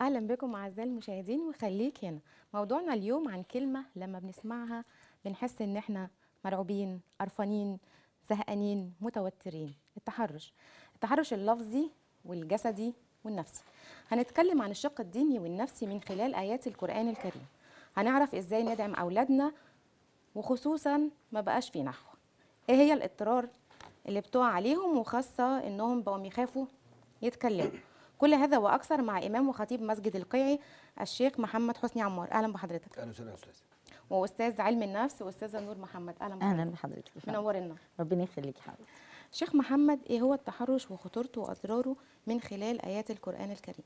اهلا بكم اعزائي المشاهدين وخليك هنا موضوعنا اليوم عن كلمه لما بنسمعها بنحس ان احنا مرعوبين قرفانين زهقانين متوترين التحرش التحرش اللفظي والجسدي والنفسي هنتكلم عن الشق الديني والنفسي من خلال ايات القران الكريم هنعرف ازاي ندعم اولادنا وخصوصا ما بقاش في نحو ايه هي الاضطرار اللي بتقع عليهم وخاصه انهم بقوا يخافوا يتكلموا كل هذا واكثر مع امام وخطيب مسجد القيعي الشيخ محمد حسني عمار اهلا بحضرتك اهلا وسهلا استاذ واستاذ علم النفس واستاذه نور محمد اهلا بحضرتك اهلا بحضرتك منورنا ربنا يخليك حضرتك شيخ محمد ايه هو التحرش وخطورته واضراره من خلال ايات القران الكريم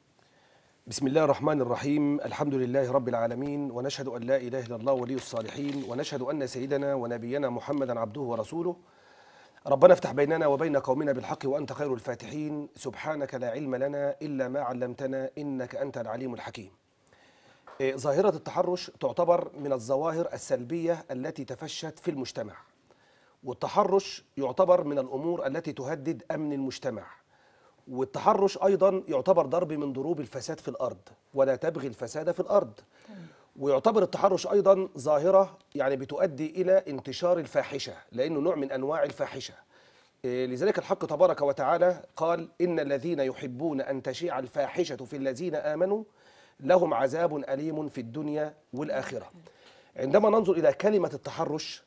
بسم الله الرحمن الرحيم الحمد لله رب العالمين ونشهد أن لا إله إلا الله ولي الصالحين ونشهد أن سيدنا ونبينا محمدا عبده ورسوله ربنا افتح بيننا وبين قومنا بالحق وأنت خير الفاتحين سبحانك لا علم لنا إلا ما علمتنا إنك أنت العليم الحكيم إيه، ظاهرة التحرش تعتبر من الظواهر السلبية التي تفشت في المجتمع والتحرش يعتبر من الأمور التي تهدد أمن المجتمع والتحرش أيضا يعتبر ضرب من ضروب الفساد في الأرض ولا تبغي الفساد في الأرض ويعتبر التحرش ايضا ظاهره يعني بتؤدي الى انتشار الفاحشه لانه نوع من انواع الفاحشه إيه، لذلك الحق تبارك وتعالى قال ان الذين يحبون ان تشيع الفاحشه في الذين امنوا لهم عذاب اليم في الدنيا والاخره عندما ننظر الى كلمه التحرش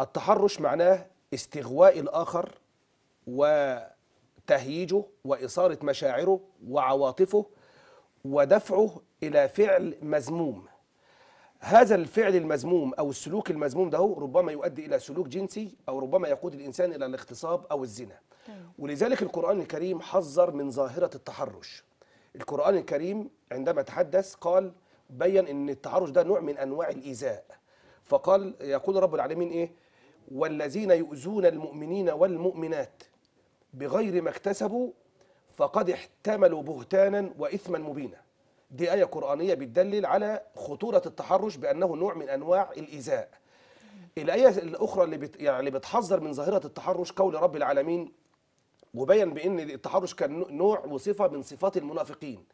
التحرش معناه استغواء الاخر وتهييجه واثاره مشاعره وعواطفه ودفعه الى فعل مذموم هذا الفعل المذموم او السلوك المذموم ده ربما يؤدي الى سلوك جنسي او ربما يقود الانسان الى الاغتصاب او الزنا ولذلك القران الكريم حذر من ظاهره التحرش القران الكريم عندما تحدث قال بين ان التحرش ده نوع من انواع الايذاء فقال يقول رب العالمين ايه والذين يؤذون المؤمنين والمؤمنات بغير ما اكتسبوا فقد احتملوا بهتانا واثما مبينا دي آية قرآنية بتدلل على خطورة التحرش بأنه نوع من أنواع الإيذاء الآية الأخرى اللي بت يعني اللي بتحذر من ظاهرة التحرش قول رب العالمين وبين بأن التحرش كان نوع وصفة من صفات المنافقين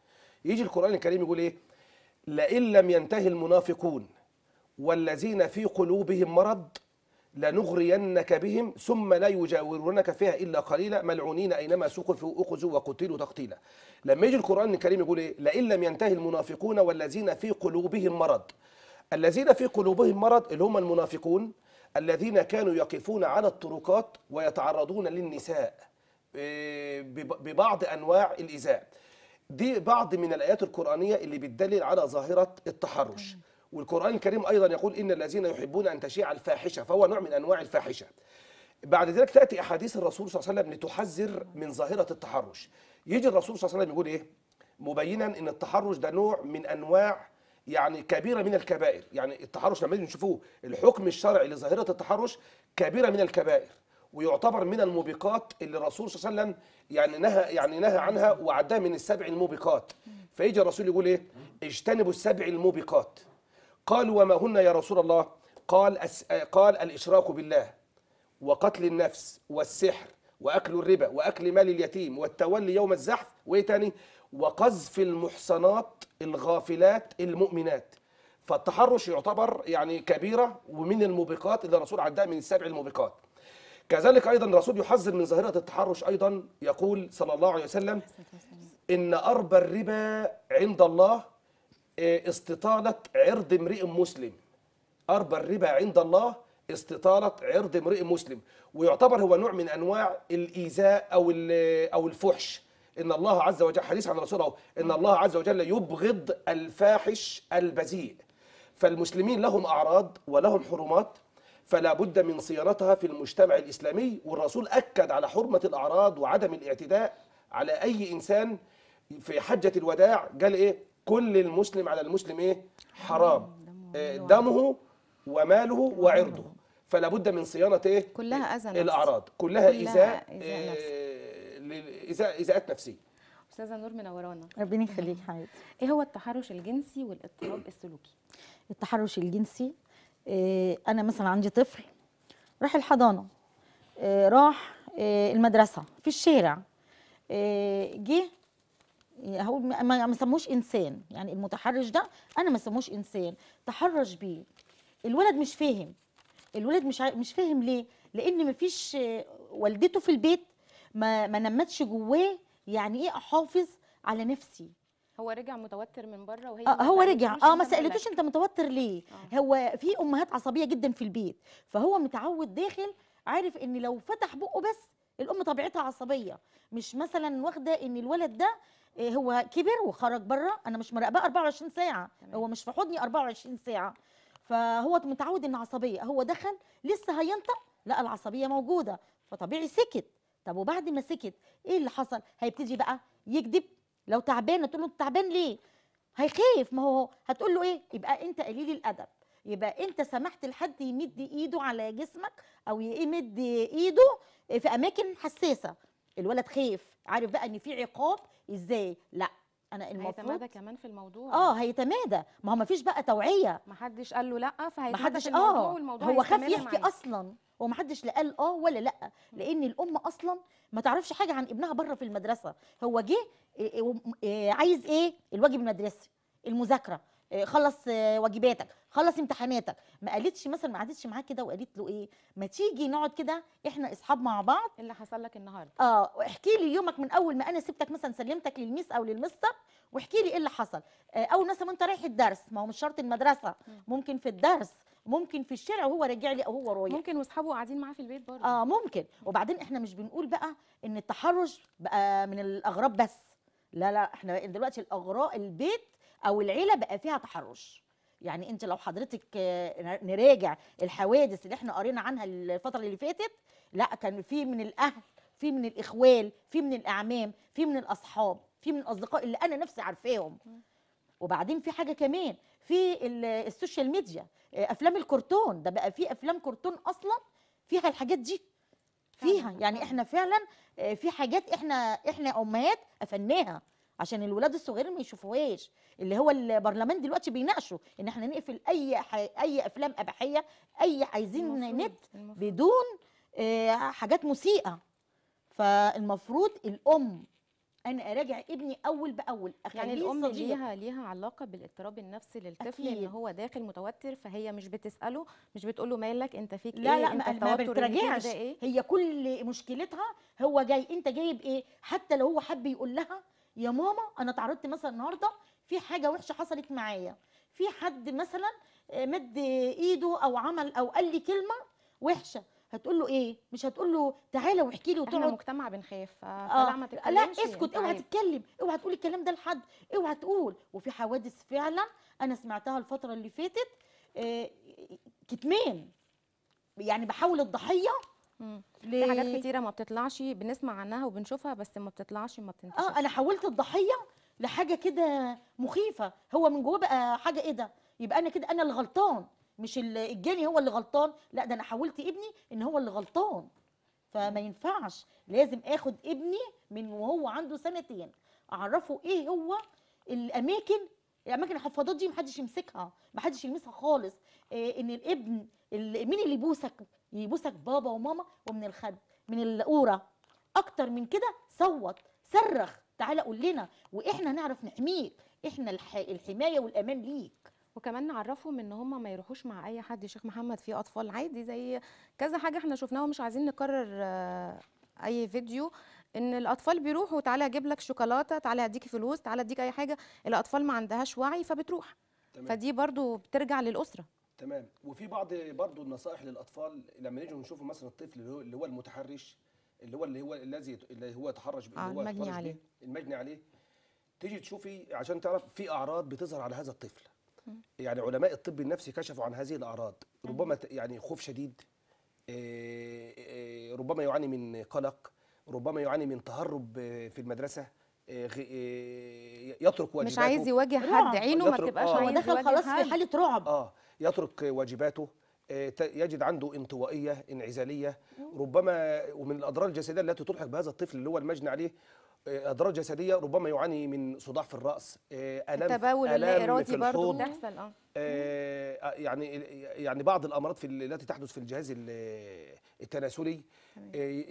يجي القرآن الكريم يقول إيه لئن لم ينتهي المنافقون والذين في قلوبهم مرض لنغرينك بهم ثم لا يجاورونك فيها الا قليلا ملعونين اينما سقفوا اخذوا وقتلوا تقتيلا لما يجي القران الكريم يقول ايه لئن لم ينتهي المنافقون والذين في قلوبهم مرض الذين في قلوبهم مرض اللي هم المنافقون الذين كانوا يقفون على الطرقات ويتعرضون للنساء آه، ببعض انواع الايذاء دي بعض من الايات القرانيه اللي بتدلل على ظاهره التحرش والقرآن الكريم أيضا يقول إن الذين يحبون أن تشيع الفاحشة فهو نوع من أنواع الفاحشة بعد ذلك تأتي أحاديث الرسول صلى الله عليه وسلم لتحذر من ظاهرة التحرش يجي الرسول صلى الله عليه وسلم يقول إيه مبينا إن التحرش ده نوع من أنواع يعني كبيرة من الكبائر يعني التحرش لما نشوفوه الحكم الشرعي لظاهرة التحرش كبيرة من الكبائر ويعتبر من الموبقات اللي الرسول صلى الله عليه وسلم يعني نهى يعني نهى عنها وعدها من السبع الموبقات فيجي الرسول يقول ايه اجتنبوا السبع الموبقات قالوا وما هن يا رسول الله قال أس... قال الإشراك بالله وقتل النفس والسحر وأكل الربا وأكل مال اليتيم والتولي يوم الزحف وإيه تاني وقذف المحصنات الغافلات المؤمنات فالتحرش يعتبر يعني كبيرة ومن الموبقات اللي الرسول عداها من السبع الموبقات كذلك أيضا الرسول يحذر من ظاهرة التحرش أيضا يقول صلى الله عليه وسلم إن أربى الربا عند الله إيه، استطالة عرض امرئ مسلم أربى الربا عند الله استطالة عرض امرئ مسلم ويعتبر هو نوع من أنواع الإيذاء أو أو الفحش إن الله عز وجل حديث عن رسوله إن الله عز وجل يبغض الفاحش البذيء فالمسلمين لهم أعراض ولهم حرمات فلا بد من صيانتها في المجتمع الإسلامي والرسول أكد على حرمة الأعراض وعدم الاعتداء على أي إنسان في حجة الوداع قال إيه كل المسلم على المسلم ايه حرام آه، دمه وماله وعرضه فلا بد من صيانه ايه كلها اذى الاعراض كلها, كلها ايذاء ايذاء ايذاءات آه، نفسيه استاذه نور منورانا ربنا يخليك حبيبتي ايه هو التحرش الجنسي والاضطراب السلوكي التحرش الجنسي إيه انا مثلا عندي طفل راح الحضانه إيه راح إيه المدرسه في الشارع آه، جه هو ما سموش انسان يعني المتحرش ده انا ما سموش انسان تحرش بيه الولد مش فاهم الولد مش مش فاهم ليه لان مفيش والدته في البيت ما ما نمتش جواه يعني ايه احافظ على نفسي هو رجع متوتر من بره وهي آه هو رجع اه ما سالتوش انت متوتر ليه آه. هو في امهات عصبيه جدا في البيت فهو متعود داخل عارف ان لو فتح بقه بس الام طبيعتها عصبيه مش مثلا واخده ان الولد ده إيه، هو كبر وخرج بره انا مش مراقباه 24 ساعه تمام. هو مش في حضني 24 ساعه فهو متعود ان عصبيه هو دخل لسه هينطق لا العصبيه موجوده فطبيعي سكت طب وبعد ما سكت ايه اللي حصل هيبتدي بقى يكذب لو تعبان تقول له انت تعبان ليه هيخاف ما هو هتقول له ايه يبقى انت قليل الادب يبقى انت سمحت لحد يمد ايده على جسمك او يمد ايده في اماكن حساسه الولد خيف عارف بقى ان في عقاب ازاي لا انا المفروض هيتمادى كمان في الموضوع اه هيتمادى ما هو ما فيش بقى توعيه ما حدش قال له لا فهيتمادى في الموضوع آه والموضوع هو خاف يحكي معي. اصلا هو ما حدش لا قال اه ولا لا لان الام اصلا ما تعرفش حاجه عن ابنها بره في المدرسه هو جه آه، آه، عايز ايه الواجب المدرسي المذاكره آه، خلص آه، واجباتك خلص امتحاناتك ما قالتش مثلا ما قعدتش معاه كده وقالت له ايه ما تيجي نقعد كده احنا اصحاب مع بعض اللي حصل لك النهارده اه احكي لي يومك من اول ما انا سبتك مثلا سلمتك للميس او للمستر واحكي لي ايه اللي حصل آه اول مثلا وانت رايح الدرس ما هو مش شرط المدرسه ممكن في الدرس ممكن في الشارع وهو راجع لي او هو رايح ممكن واصحابه قاعدين معاه في البيت برضه اه ممكن وبعدين احنا مش بنقول بقى ان التحرش بقى من الاغراب بس لا لا احنا دلوقتي الاغراء البيت او العيله بقى فيها تحرش يعني انت لو حضرتك آه، نراجع الحوادث اللي احنا قرينا عنها الفتره اللي فاتت لا كان في من الاهل في من الاخوال في من الاعمام في من الاصحاب في من الاصدقاء اللي انا نفسي عارفاهم وبعدين في حاجه كمان في السوشيال ميديا آه، افلام الكرتون ده بقى في افلام كرتون اصلا فيها الحاجات دي فيها يعني احنا فعلا آه، في حاجات احنا احنا امهات قفلناها عشان الولاد الصغيرين ما يشوفوهاش اللي هو البرلمان دلوقتي بيناقشوا ان احنا نقفل اي اي افلام اباحيه اي عايزين المفروض. نت بدون آه، حاجات مسيئه فالمفروض الام انا اراجع ابني اول باول يعني الام صديق. ليها ليها علاقه بالاضطراب النفسي للطفل ان هو داخل متوتر فهي مش بتساله مش بتقول له مالك انت فيك لا ايه لا انت ما, ما بتراجعش إيه؟ هي كل مشكلتها هو جاي انت جايب ايه حتى لو هو حب يقول لها يا ماما انا اتعرضت مثلا النهارده في حاجه وحشه حصلت معايا في حد مثلا آه، مد ايده او عمل او قال لي كلمه وحشه هتقول له ايه مش هتقول له تعالى واحكي لي وتقعد احنا مجتمع بنخاف آه، آه، فلا آه. ما لا اسكت اوعى طيب. تتكلم اوعى تقول الكلام ده لحد اوعى تقول وفي حوادث فعلا انا سمعتها الفتره اللي فاتت آه كتمان يعني بحاول الضحيه في حاجات كتيره ما بتطلعش بنسمع عنها وبنشوفها بس ما بتطلعش ما بتنتشرش اه انا حولت الضحيه لحاجه كده مخيفه هو من جواه بقى حاجه ايه ده يبقى انا كده انا اللي غلطان مش الجاني هو اللي غلطان لا ده انا حولت ابني ان هو اللي غلطان فما ينفعش لازم اخد ابني من وهو عنده سنتين اعرفه ايه هو الاماكن الاماكن الحفاضات دي محدش يمسكها محدش يلمسها خالص إيه ان الابن مين اللي يبوسك يبوسك بابا وماما ومن الخد من القوره اكتر من كده صوت صرخ تعالى قول لنا واحنا نعرف نحميك احنا الحمايه والامان ليك وكمان نعرفهم ان هم ما يروحوش مع اي حد يا شيخ محمد في اطفال عادي زي كذا حاجه احنا شفناها ومش عايزين نكرر آه، اي فيديو ان الاطفال بيروحوا تعالى اجيب لك شوكولاته تعالى اديكي فلوس تعالى اديك اي حاجه الاطفال ما عندهاش وعي فبتروح تمام. فدي برضو بترجع للاسره تمام وفي بعض برضو النصائح للاطفال لما نيجي نشوف مثلا الطفل اللي هو المتحرش اللي هو اللي هو الذي اللي هو تحرش اللي آه، هو المجني عليه المجني عليه تيجي تشوفي عشان تعرف في اعراض بتظهر على هذا الطفل يعني علماء الطب النفسي كشفوا عن هذه الاعراض ربما يعني خوف شديد آه، آه، ربما يعاني من قلق ربما يعاني من تهرب في المدرسه يترك واجباته مش عايز يواجه حد عينه ما تبقاش آه. عايز دخل خلاص في حاله رعب اه يترك واجباته آه، يجد عنده انطوائيه انعزاليه ربما ومن الاضرار الجسديه التي تلحق بهذا الطفل اللي هو المجني عليه آه، اضرار جسديه ربما يعاني من صداع في الراس آه، الام التبول اللا ارادي برضه بتحصل اه يعني يعني بعض الامراض في التي تحدث في الجهاز التناسلي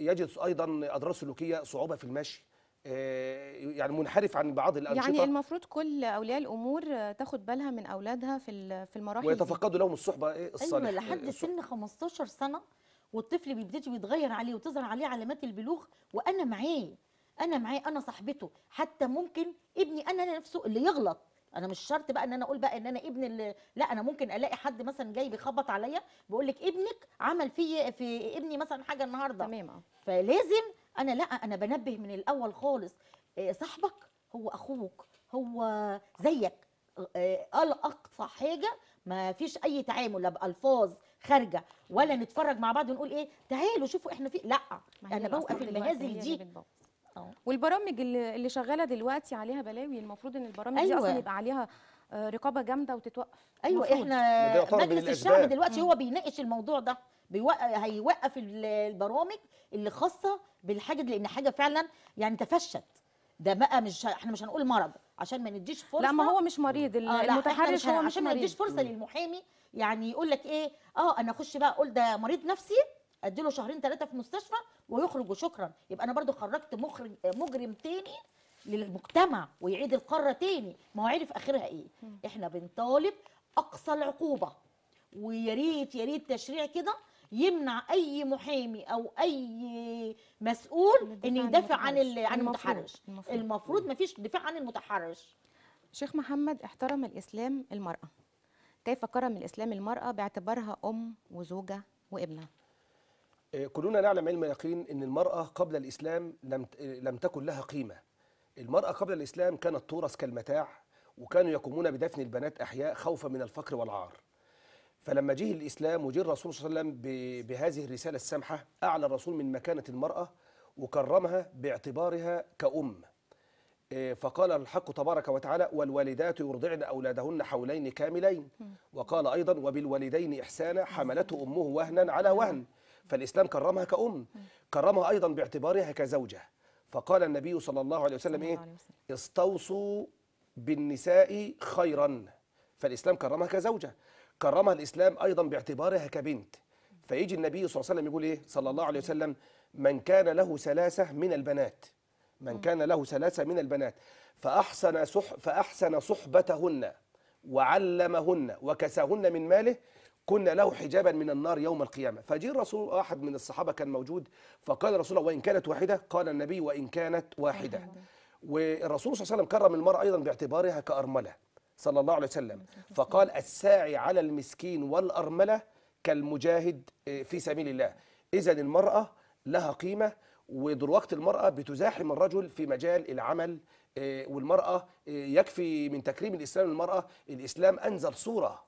يجد ايضا اضرار سلوكيه صعوبه في المشي آه، يعني منحرف عن بعض الانشطه يعني المفروض كل اولياء الامور آه، تاخد بالها من اولادها في في المراحل ويتفقدوا لهم الصحبه ايه الصالح ايوه لحد سن 15 سنه والطفل بيبتدي بيتغير عليه وتظهر عليه علامات البلوغ وانا معاه انا معاه انا صاحبته حتى ممكن ابني انا نفسه اللي يغلط انا مش شرط بقى ان انا اقول بقى ان انا ابن اللي لا انا ممكن الاقي حد مثلا جاي بيخبط عليا بيقول لك ابنك عمل في في ابني مثلا حاجه النهارده تمام آه. فلازم انا لا انا بنبه من الاول خالص آه، صاحبك هو اخوك هو زيك آه، اقصى حاجه ما فيش اي تعامل لا بالفاظ خارجه ولا نتفرج مع بعض ونقول ايه تعالوا شوفوا احنا في لا انا بوقف المهازل دي أه. والبرامج اللي, اللي شغاله دلوقتي عليها بلاوي المفروض ان البرامج أيوة. دي اصلا أيوة. يبقى عليها رقابه جامده وتتوقف ايوه مفروض. احنا مجلس الشعب دلوقتي هو بيناقش الموضوع ده هيوقف البرامج اللي خاصه بالحاجه دي لان حاجه فعلا يعني تفشت ده بقى مش احنا مش هنقول مرض عشان ما نديش فرصه لا ما هو مش مريض آه المتحرش هو مش عشان ما نديش فرصه للمحامي يعني يقول لك ايه اه انا اخش بقى اقول ده مريض نفسي اديله شهرين ثلاثه في مستشفى ويخرج وشكرا يبقى انا برضو خرجت مخرج مجرم تاني للمجتمع ويعيد القاره تاني ما هو عرف اخرها ايه احنا بنطالب اقصى العقوبه ويا ريت يا ريت تشريع كده يمنع اي محامي او اي مسؤول ان يدافع عن عن المتحرش المفروض, المفروض مفيش دفاع عن المتحرش شيخ محمد احترم الاسلام المراه كيف كرم الاسلام المراه باعتبارها ام وزوجه وابنه آه، كلنا نعلم علم يقين ان المراه قبل الاسلام لم آه، لم تكن لها قيمه المراه قبل الاسلام كانت تورث كالمتاع وكانوا يقومون بدفن البنات احياء خوفا من الفقر والعار فلما جه الإسلام وجه الرسول صلى الله عليه وسلم بهذه الرسالة السامحة أعلى الرسول من مكانة المرأة وكرمها باعتبارها كأم آه، فقال الحق تبارك وتعالى والوالدات يرضعن أولادهن حولين كاملين وقال أيضا وبالوالدين إحسانا حملته أمه وهنا على وهن فالإسلام كرمها كأم كرمها أيضا باعتبارها كزوجة فقال النبي صلى الله عليه وسلم إيه استوصوا بالنساء خيرا فالإسلام كرمها كزوجة كرمها الإسلام أيضا باعتبارها كبنت فيجي النبي صلى الله عليه وسلم يقول إيه صلى الله عليه وسلم من كان له ثلاثة من البنات من كان له ثلاثة من البنات فأحسن صح فأحسن صحبتهن وعلمهن وكساهن من ماله كنا له حجابا من النار يوم القيامة فجاء الرسول واحد من الصحابة كان موجود فقال الرسول وإن كانت واحدة قال النبي وإن كانت واحدة والرسول صلى الله عليه وسلم كرم المرأة أيضا باعتبارها كأرملة صلى الله عليه وسلم فقال الساعي على المسكين والأرملة كالمجاهد آه، في سبيل الله إذا المرأة لها قيمة ودلوقتي المرأة بتزاحم الرجل في مجال العمل آه، والمرأة آه، يكفي من تكريم الإسلام للمرأة الإسلام أنزل صورة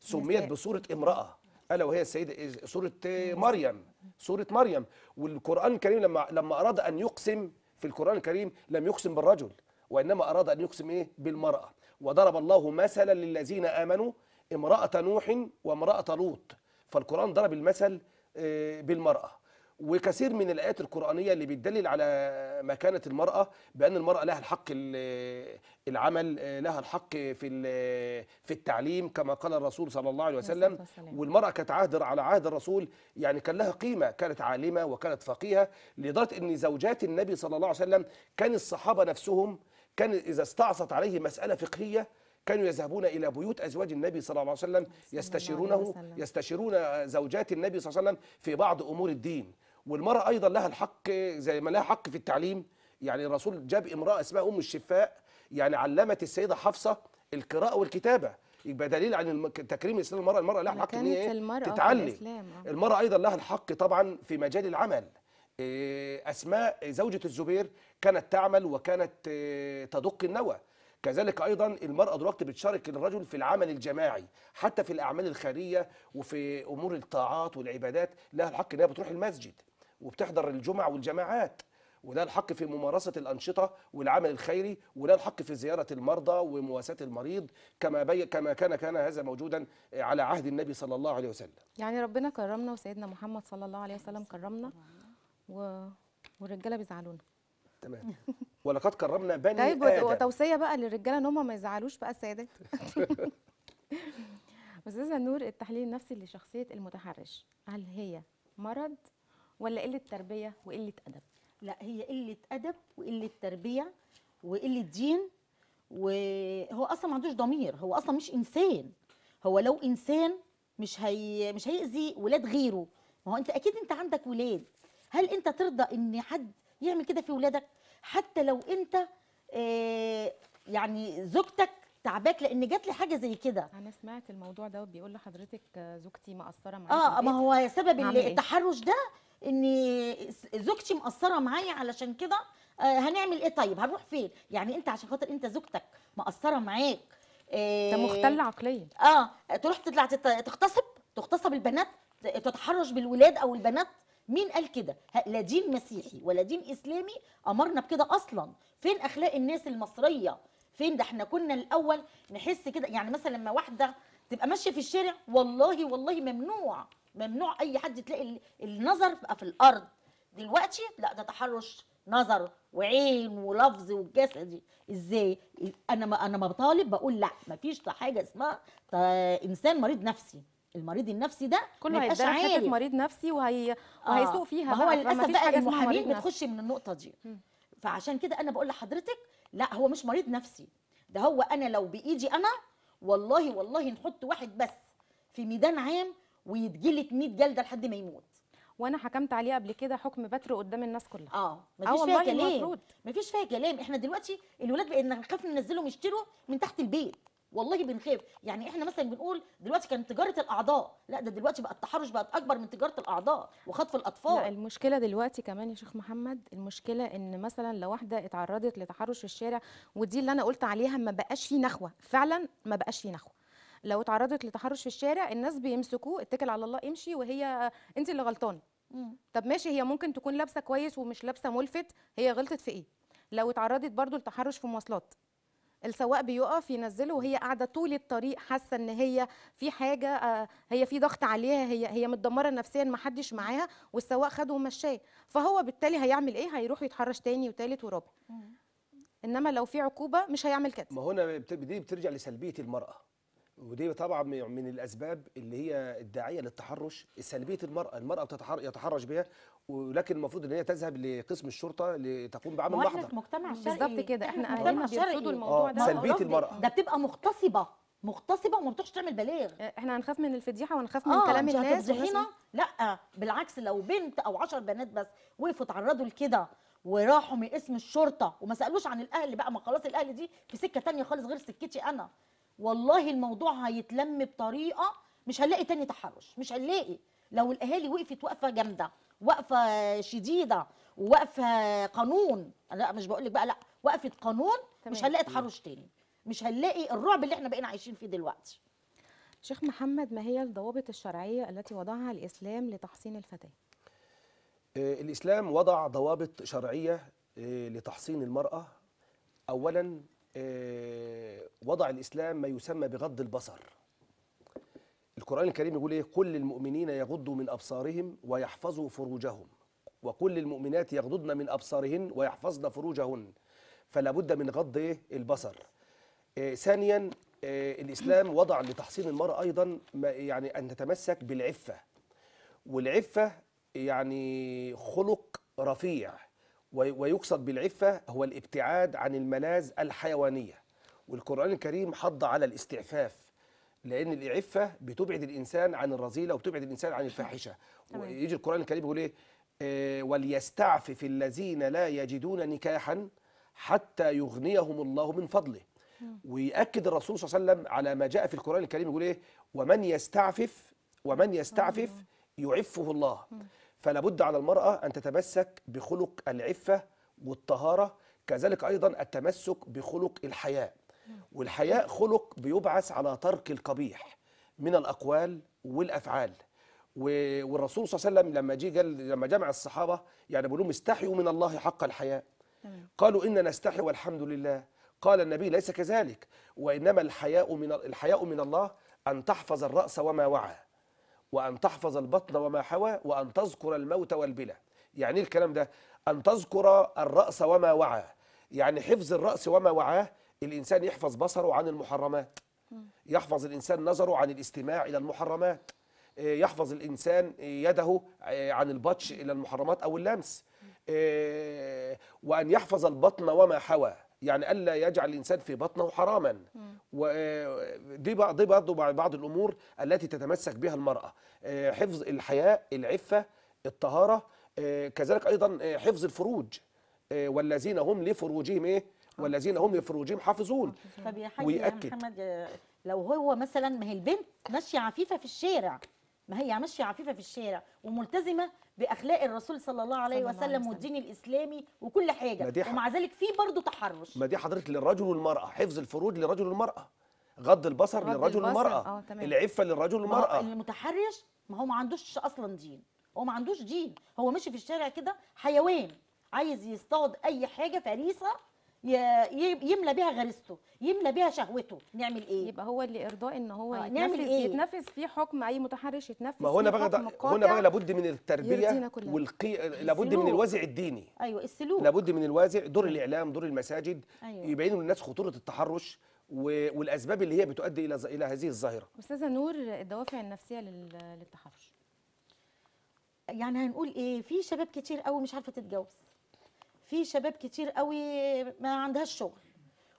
سميت بصورة امرأة ألا وهي السيدة صورة مريم صورة مريم والقرآن الكريم لما لما أراد أن يقسم في القرآن الكريم لم يقسم بالرجل وإنما أراد أن يقسم إيه بالمرأة وضرب الله مثلا للذين آمنوا امرأة نوح وامرأة لوط فالقرآن ضرب المثل آه، بالمرأة وكثير من الآيات القرآنية اللي بتدلل على مكانة المرأة بأن المرأة لها الحق العمل آه، لها الحق في في التعليم كما قال الرسول صلى الله عليه وسلم والمرأة كانت عهد على عهد الرسول يعني كان لها قيمة كانت عالمة وكانت فقيهة لدرجة أن زوجات النبي صلى الله عليه وسلم كان الصحابة نفسهم كان إذا استعصت عليه مسألة فقهية كانوا يذهبون إلى بيوت أزواج النبي صلى الله عليه وسلم يستشيرونه يستشيرون زوجات النبي صلى الله عليه وسلم في بعض أمور الدين والمرأة أيضا لها الحق زي ما لها حق في التعليم يعني الرسول جاب امرأة اسمها أم الشفاء يعني علمت السيدة حفصة القراءة والكتابة يبقى دليل عن تكريم الاسلام المراه المراه لها الحق ان هي إيه؟ تتعلم المراه ايضا لها الحق طبعا في مجال العمل آه، أسماء زوجة الزبير كانت تعمل وكانت آه، تدق النوى كذلك ايضا المراه دلوقتي بتشارك الرجل في العمل الجماعي حتى في الاعمال الخيريه وفي امور الطاعات والعبادات لها الحق انها بتروح المسجد وبتحضر الجمع والجماعات ولها الحق في ممارسة الأنشطة والعمل الخيري ولها الحق في زيارة المرضى ومواساة المريض كما, بي كما كان كان هذا موجودا على عهد النبي صلى الله عليه وسلم يعني ربنا كرمنا وسيدنا محمد صلى الله عليه وسلم كرمنا و... والرجاله بيزعلونا تمام ولقد كرمنا بني طيب ادم وتوصيه بقى للرجاله ان هم ما يزعلوش بقى السيدات استاذه نور التحليل النفسي لشخصيه المتحرش هل هي مرض ولا قله تربيه وقله ادب لا هي قله ادب وقله تربيه وقله دين وهو اصلا ما عندوش ضمير هو اصلا مش انسان هو لو انسان مش هي مش هيأذي ولاد غيره ما هو انت اكيد انت عندك ولاد هل انت ترضى ان حد يعمل كده في ولادك حتى لو انت آه يعني زوجتك تعباك لان جات لي حاجه زي كده انا سمعت الموضوع ده بيقول لحضرتك زوجتي مقصره معايا اه ما هو سبب إيه؟ التحرش ده ان زوجتي مقصره معايا علشان كده آه، هنعمل ايه طيب هنروح فين يعني انت عشان خاطر انت زوجتك مقصره معاك انت آه مختل عقليا اه تروح تطلع تغتصب تغتصب البنات تتحرش بالولاد او البنات مين قال كده لا دين مسيحي ولا دين اسلامي امرنا بكده اصلا فين اخلاق الناس المصريه فين ده احنا كنا الاول نحس كده يعني مثلا لما واحده تبقى ماشيه في الشارع والله والله ممنوع ممنوع اي حد تلاقي النظر بقى في الارض دلوقتي لا ده تحرش نظر وعين ولفظ وجسدي ازاي انا ما انا ما بطالب بقول لا ما فيش حاجه اسمها انسان مريض نفسي المريض النفسي ده كله هيتدرس حته مريض نفسي وهي آه. وهيسوق فيها ما هو للاسف بقى المحامين بتخش من النقطه دي م. فعشان كده انا بقول لحضرتك لا هو مش مريض نفسي ده هو انا لو بايدي انا والله والله نحط واحد بس في ميدان عام ويتجلد 100 جلده لحد ما يموت وانا حكمت عليه قبل كده حكم بتر قدام الناس كلها اه مفيش فيها كلام مفيش فيها كلام احنا دلوقتي الولاد بقينا نخاف ننزلهم يشتروا من تحت البيت والله بنخاف يعني احنا مثلا بنقول دلوقتي كانت تجاره الاعضاء لا ده دلوقتي بقى التحرش بقت اكبر من تجاره الاعضاء وخطف الاطفال لا المشكله دلوقتي كمان يا شيخ محمد المشكله ان مثلا لو واحده اتعرضت لتحرش في الشارع ودي اللي انا قلت عليها ما بقاش فيه نخوه فعلا ما بقاش فيه نخوه لو اتعرضت لتحرش في الشارع الناس بيمسكوه اتكل على الله امشي وهي انت اللي غلطانه طب ماشي هي ممكن تكون لابسه كويس ومش لابسه ملفت هي غلطت في ايه لو اتعرضت برضو لتحرش في مواصلات السواق بيقف ينزله وهي قاعده طول الطريق حاسه ان هي في حاجه آه، هي في ضغط عليها هي هي متدمره نفسيا ما حدش معاها والسواق خده ومشاه فهو بالتالي هيعمل ايه هيروح يتحرش تاني وتالت ورابع انما لو في عقوبه مش هيعمل كده ما هنا دي بترجع لسلبيه المراه ودي طبعا من الاسباب اللي هي الداعيه للتحرش سلبيه المراه المراه بتتحرش يتحرش بها ولكن المفروض ان هي تذهب لقسم الشرطه لتقوم بعمل محضر احنا في مجتمع شرقي بالظبط كده احنا اهلنا بيرفضوا الموضوع آه، ده سلبيه المراه ده بتبقى مغتصبه مغتصبه وما بتروحش تعمل بلاغ إيه، احنا هنخاف من الفضيحه وهنخاف من آه كلام الناس هتفضحينا لا بالعكس لو بنت او 10 بنات بس وقفوا اتعرضوا لكده وراحوا من اسم الشرطه وما سالوش عن الاهل بقى ما خلاص الاهل دي في سكه ثانيه خالص غير سكتي انا والله الموضوع هيتلم بطريقه مش هنلاقي تاني تحرش مش هنلاقي لو الاهالي وقفت وقفه جامده وقفه شديده ووقفه قانون لا مش بقول لك بقى لا وقفه قانون تمام. مش هنلاقي تحرش تاني مش هنلاقي الرعب اللي احنا بقينا عايشين فيه دلوقتي شيخ محمد ما هي الضوابط الشرعيه التي وضعها الاسلام لتحصين الفتاه آه، الاسلام وضع ضوابط شرعيه آه، لتحصين المراه اولا آه، وضع الاسلام ما يسمى بغض البصر القرآن الكريم يقول إيه قل للمؤمنين يغضوا من أبصارهم ويحفظوا فروجهم وكل المؤمنات يغضضن من أبصارهن ويحفظن فروجهن فلا بد من غض إيه البصر آه، ثانيا آه، الإسلام وضع لتحصين المرأة أيضا يعني أن تتمسك بالعفة والعفة يعني خلق رفيع ويقصد بالعفة هو الابتعاد عن الملاذ الحيوانية والقرآن الكريم حض على الاستعفاف لان العفه بتبعد الانسان عن الرذيله وبتبعد الانسان عن الفاحشه ويجي القران الكريم يقول ايه آه، وليستعفف الذين لا يجدون نكاحا حتى يغنيهم الله من فضله ويأكد الرسول صلى الله عليه وسلم على ما جاء في القرآن الكريم يقول إيه ومن يستعفف ومن يستعفف يعفه الله فلا بد على المرأة أن تتمسك بخلق العفة والطهارة كذلك أيضا التمسك بخلق الحياء والحياء خلق بيبعث على ترك القبيح من الأقوال والأفعال والرسول صلى الله عليه وسلم لما جه قال لما جمع الصحابه يعني بيقول لهم استحيوا من الله حق الحياء قالوا إننا نستحي والحمد لله قال النبي ليس كذلك وإنما الحياء من الحياء من الله أن تحفظ الرأس وما وعى وأن تحفظ البطن وما حوى وأن تذكر الموت والبلى يعني إيه الكلام ده أن تذكر الرأس وما وعى يعني حفظ الرأس وما وعاه الإنسان يحفظ بصره عن المحرمات يحفظ الإنسان نظره عن الاستماع إلى المحرمات آه، يحفظ الإنسان يده آه، عن البطش إلى المحرمات أو اللمس آه، وأن يحفظ البطن وما حوى يعني ألا يجعل الإنسان في بطنه حراما ودي دي برضه بعض الأمور التي تتمسك بها المرأة حفظ الحياء العفة الطهارة كذلك أيضا حفظ الفروج والذين هم لفروجهم إيه آه. والذين هم لفروجهم حافظون طب يا حاج ويأكد. يا محمد لو هو مثلا ما هي البنت ماشيه عفيفه في الشارع ما هي ماشيه عفيفه في الشارع وملتزمه باخلاق الرسول صلى الله عليه وسلم, وسلم والدين الاسلامي وكل حاجه ومع ذلك في برضه تحرش ما دي حضرتك للرجل والمراه حفظ الفروج للرجل والمراه غض البصر للرجل والمراه آه، العفه للرجل والمراه المتحرش ما هو ما عندوش اصلا دين هو ما عندوش دين هو ماشي في الشارع كده حيوان عايز يصطاد اي حاجه فريسه يملى بيها غريزته يملى بيها شهوته نعمل ايه يبقى هو اللي ارضاء ان هو آه نعمل ايه يتنفس في حكم اي متحرش يتنفس ما هنا بقى هنا بقى لابد من التربيه والقي لابد من الوازع الديني ايوه السلوك لابد من الوازع دور أيوة. الاعلام دور المساجد أيوة. يبينوا للناس خطوره التحرش والاسباب اللي هي بتؤدي الى الى هذه الظاهره استاذه نور الدوافع النفسيه للتحرش يعني هنقول ايه في شباب كتير قوي مش عارفه تتجوز في شباب كتير قوي ما عندهاش شغل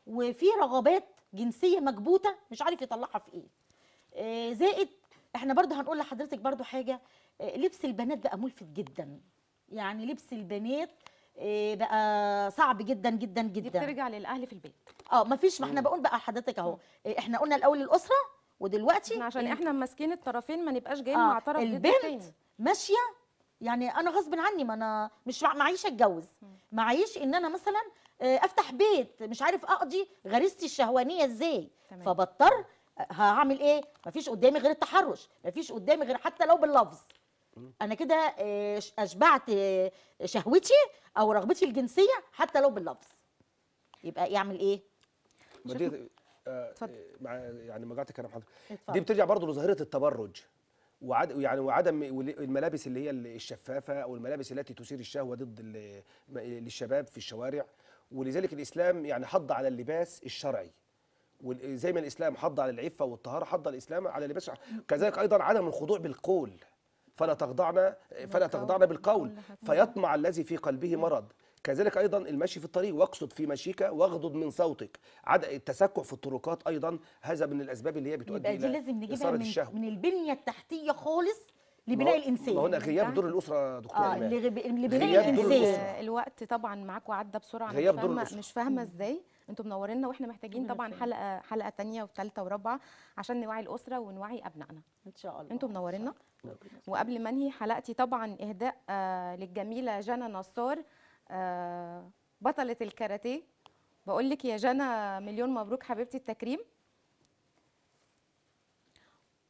وفي رغبات جنسيه مكبوته مش عارف يطلعها في ايه آه، زائد احنا برضو هنقول لحضرتك برضو حاجه آه، لبس البنات بقى ملفت جدا يعني لبس البنات آه، بقى صعب جدا جدا جدا دي بترجع للاهل في البيت اه مفيش ما احنا بقول بقى لحضرتك اهو احنا قلنا الاول الاسره ودلوقتي عشان احنا ماسكين الطرفين ما نبقاش جايين آه مع طرف البنت ماشيه يعني انا غصب عني ما انا مش معيش اتجوز معيش ان انا مثلا آه، افتح بيت مش عارف اقضي غريزتي الشهوانيه ازاي فبضطر آه، هعمل ايه مفيش قدامي غير التحرش مفيش قدامي غير حتى لو باللفظ انا كده آه، اشبعت شهوتي او رغبتي الجنسيه حتى لو باللفظ يبقى يعمل ايه ما دي آه مع يعني ما قعدت كلام حضرتك دي بترجع برضه لظاهره التبرج وعد يعني وعدم الملابس اللي هي الشفافه او الملابس التي تثير الشهوه ضد للشباب في الشوارع ولذلك الاسلام يعني حض على اللباس الشرعي وزي ما الاسلام حض على العفه والطهاره حض الاسلام على اللباس الشرعي. كذلك ايضا عدم الخضوع بالقول فلا تخضعن فلا تخضعن بالقول فيطمع الذي في قلبه مرض كذلك ايضا المشي في الطريق واقصد في مشيك واغضض من صوتك عدا التسكع في الطرقات ايضا هذا من الاسباب اللي هي بتؤدي يبقى دي لازم نجيبها من, الشهوة. من البنيه التحتيه خالص لبناء الانسان ما هنا يعني غياب دور الاسره دكتور اه لبناء الانسان الوقت طبعا معاكم عدى بسرعه غياب دور الاسره مش فاهمه ازاي انتوا منورينا واحنا محتاجين طبعا حلقه حلقه ثانيه وثالثه ورابعه عشان نوعي الاسره ونوعي ابنائنا ان شاء الله انتوا منورينا وقبل ما انهي حلقتي طبعا اهداء آه للجميله جانا نصار آه، بطلة الكاراتيه بقول لك يا جنى مليون مبروك حبيبتي التكريم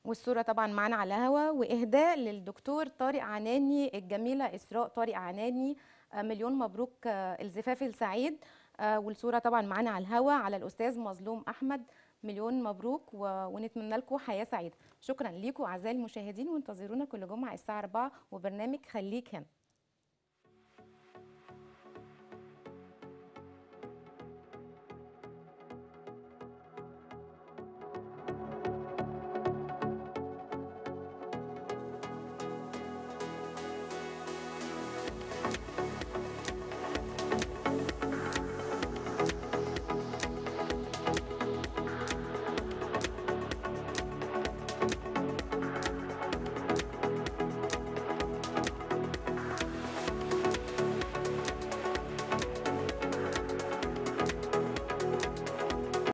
والصورة طبعا معانا على الهوا وإهداء للدكتور طارق عناني الجميلة إسراء طارق عناني آه، مليون مبروك آه، الزفاف السعيد والصورة طبعا معانا على الهوا على الأستاذ مظلوم أحمد مليون مبروك ونتمنى لكم حياة سعيدة شكرا لكم أعزائي المشاهدين وانتظرونا كل جمعة الساعة 4 وبرنامج خليك هنا